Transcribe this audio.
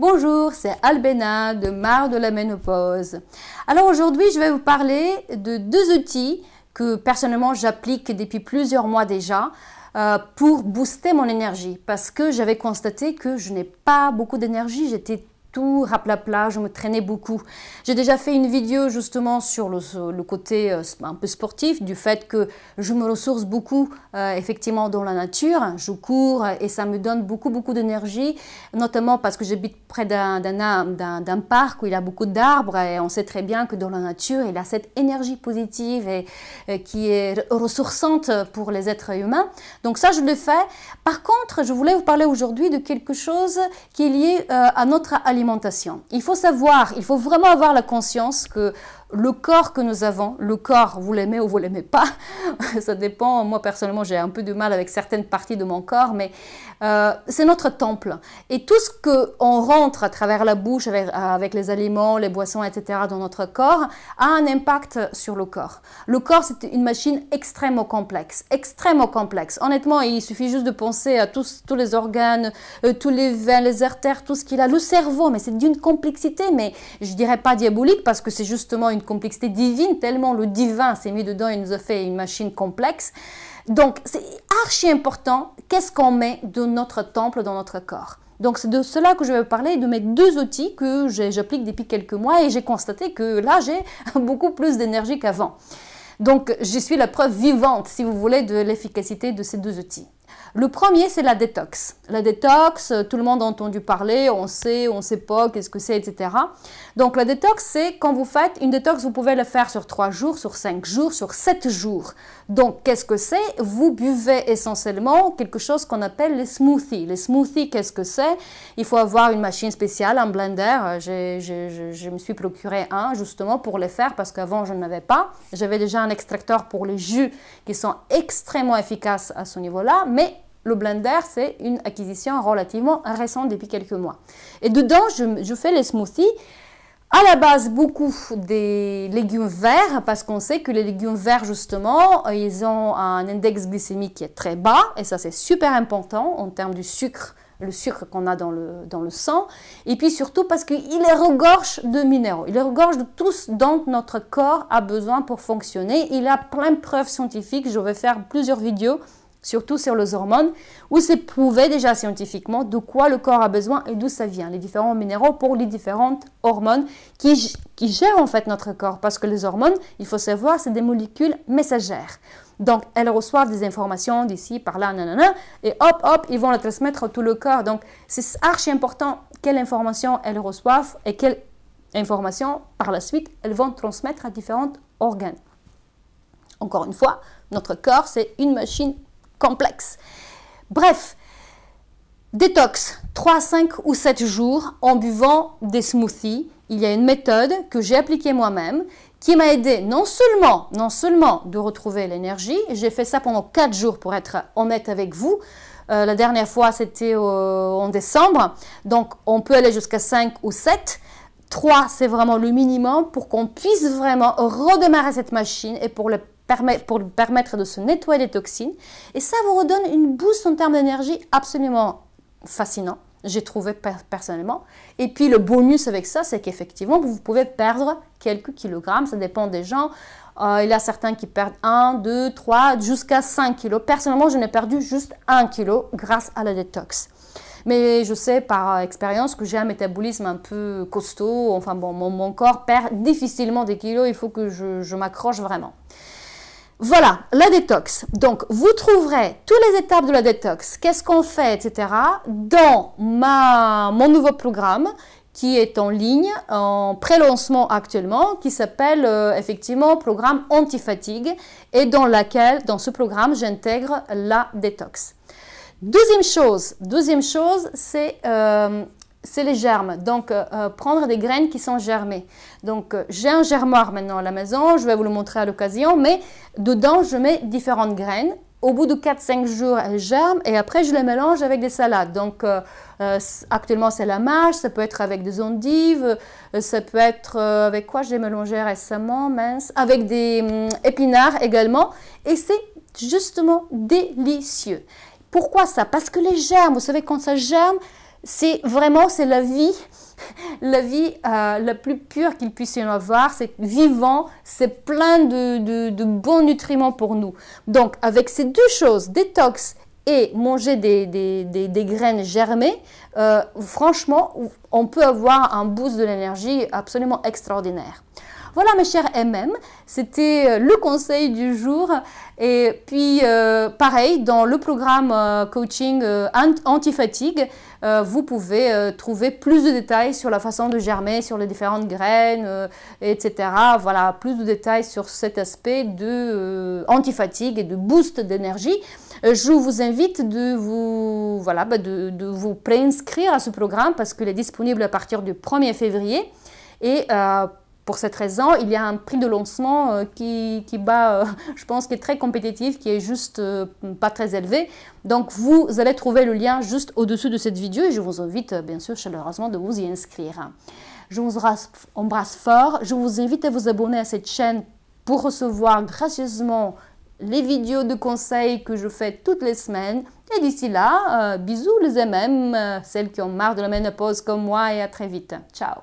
Bonjour, c'est Albena de Mar de la ménopause. Alors aujourd'hui, je vais vous parler de deux outils que personnellement j'applique depuis plusieurs mois déjà euh, pour booster mon énergie parce que j'avais constaté que je n'ai pas beaucoup d'énergie, j'étais tout raplapla, je me traînais beaucoup. J'ai déjà fait une vidéo justement sur le, côté euh, un peu sportif, du fait que je me ressource beaucoup euh, effectivement dans la nature, je cours et ça me donne beaucoup beaucoup d'énergie, notamment parce que j'habite près d'un parc où il y a beaucoup d'arbres et on sait très bien que dans la nature il y a cette énergie positive et, euh, qui est ressourçante pour les êtres humains. Donc ça je le fais. Par contre, je voulais vous parler aujourd'hui de quelque chose qui est lié à notre alimentation il faut savoir, il faut vraiment avoir la conscience que le corps que nous avons, le corps, vous l'aimez ou vous l'aimez pas, ça dépend. Moi personnellement, j'ai un peu de mal avec certaines parties de mon corps, mais euh, c'est notre temple. Et tout ce que on rentre à travers la bouche, avec, les aliments, les boissons, etc., dans notre corps, a un impact sur le corps. Le corps, c'est une machine extrêmement complexe, extrêmement complexe. Honnêtement, il suffit juste de penser à tous, tous les organes, euh, tous les veines, les artères, tout ce qu'il a, le cerveau mais c'est d'une complexité, mais je dirais pas diabolique parce que c'est justement une complexité divine, tellement le divin s'est mis dedans et nous a fait une machine complexe. Donc, c'est archi important qu'est-ce qu'on met de notre temple dans notre corps. Donc, c'est de cela que je vais vous parler, de mes deux outils que j'applique depuis quelques mois et j'ai constaté que là, j'ai beaucoup plus d'énergie qu'avant. Donc, je suis la preuve vivante, si vous voulez, de l'efficacité de ces deux outils. Le premier, c'est la détox. La détox, euh, tout le monde a entendu parler, on sait, on ne sait pas, qu'est-ce que c'est, etc. Donc la détox, c'est quand vous faites une détox, vous pouvez le faire sur 3 jours, sur 5 jours, sur 7 jours. Donc qu'est-ce que c'est Vous buvez essentiellement quelque chose qu'on appelle les smoothies. Les smoothies, qu'est-ce que c'est Il faut avoir une machine spéciale, un blender. Euh, je, me suis procuré un justement pour les faire parce qu'avant, je n'en avais pas. J'avais déjà un extracteur pour les jus qui sont extrêmement efficaces à ce niveau-là, mais le blender, c'est une acquisition relativement récente depuis quelques mois. Et dedans, je, fais les smoothies. À la base, beaucoup des légumes verts, parce qu'on sait que les légumes verts, justement, ils ont un index glycémique qui est très bas, et ça c'est super important en termes du sucre, le sucre qu'on a dans le, sang, et puis surtout parce qu'il est regorge de minéraux, il est regorge de tout ce dont notre corps a besoin pour fonctionner. Il a plein de preuves scientifiques, je vais faire plusieurs vidéos surtout sur les hormones, où c'est prouvé déjà scientifiquement de quoi le corps a besoin et d'où ça vient, les différents minéraux pour les différentes hormones qui, gèrent en fait notre corps, parce que les hormones, il faut savoir, c'est des molécules messagères. Donc, elles reçoivent des informations d'ici, par là, nanana, et hop, hop, ils vont la transmettre à tout le corps. Donc, c'est archi important quelle information elles reçoivent et quelle information, par la suite, elles vont transmettre à différents organes. Encore une fois, notre corps, c'est une machine complexe. Bref, détox 3, 5 ou 7 jours en buvant des smoothies. Il y a une méthode que j'ai appliquée moi-même qui m'a aidé non seulement, non seulement de retrouver l'énergie, j'ai fait ça pendant 4 jours pour être honnête avec vous. Euh, la dernière fois, c'était en décembre. Donc, on peut aller jusqu'à 5 ou 7. 3, c'est vraiment le minimum pour qu'on puisse vraiment redémarrer cette machine et pour le pour permettre de se nettoyer des toxines. Et ça vous redonne une boost en termes d'énergie absolument fascinant, j'ai trouvé personnellement. Et puis le bonus avec ça, c'est qu'effectivement, vous pouvez perdre quelques kilogrammes, ça dépend des gens. Euh, il y a certains qui perdent 1, 2, 3, jusqu'à 5 kilos. Personnellement, je n'ai perdu juste 1 kilo grâce à la détox. Mais je sais par expérience que j'ai un métabolisme un peu costaud. Enfin bon, mon, corps perd difficilement des kilos. Il faut que je m'accroche vraiment. Voilà, la détox. Donc, vous trouverez toutes les étapes de la détox, qu'est-ce qu'on fait, etc., dans ma, mon nouveau programme qui est en ligne, en pré-lancement actuellement, qui s'appelle euh, effectivement programme anti-fatigue et dans laquelle, dans ce programme, j'intègre la détox. Deuxième chose, deuxième chose, c'est euh, c'est les germes. Donc, euh, euh, prendre des graines qui sont germées. Donc, euh, j'ai un germoir maintenant à la maison, je vais vous le montrer à l'occasion, mais dedans, je mets différentes graines. Au bout de 4-5 jours, elles germent et après, je les mélange avec des salades. Donc, actuellement, c'est la mâche, ça peut être avec des endives, ça peut être avec quoi j'ai mélangé récemment, mince, avec des hum, épinards également. Et c'est justement délicieux. Pourquoi ça Parce que les germes, vous savez, quand ça germe, c'est vraiment c'est la vie la vie euh, la plus pure qu'il puisse y en avoir, c'est vivant, c'est plein de, de, bons nutriments pour nous. Donc avec ces deux choses, détox et manger des, graines germées, euh, franchement, on peut avoir un boost de l'énergie absolument extraordinaire. Voilà mes chers MM, c'était euh, le conseil du jour. Et puis euh, pareil, dans le programme euh, coaching anti-fatigue, vous pouvez trouver plus de détails sur la façon de germer, sur les différentes graines, etc. Voilà, plus de détails sur cet aspect de anti-fatigue et de boost d'énergie. Je vous invite de vous, voilà, bah, de, préinscrire à ce programme parce qu'il est disponible à partir du 1er février. Et pour cette raison, il y a un prix de lancement euh, qui, bat, euh, je pense, qui est très compétitif, qui est juste euh, pas très élevé. Donc, vous allez trouver le lien juste au-dessus de cette vidéo et je vous invite, bien sûr, chaleureusement de vous y inscrire. Je vous embrasse fort. Je vous invite à vous abonner à cette chaîne pour recevoir gracieusement les vidéos de conseils que je fais toutes les semaines. Et d'ici là, bisous les MM, celles qui ont marre de la ménopause comme moi et à très vite. Ciao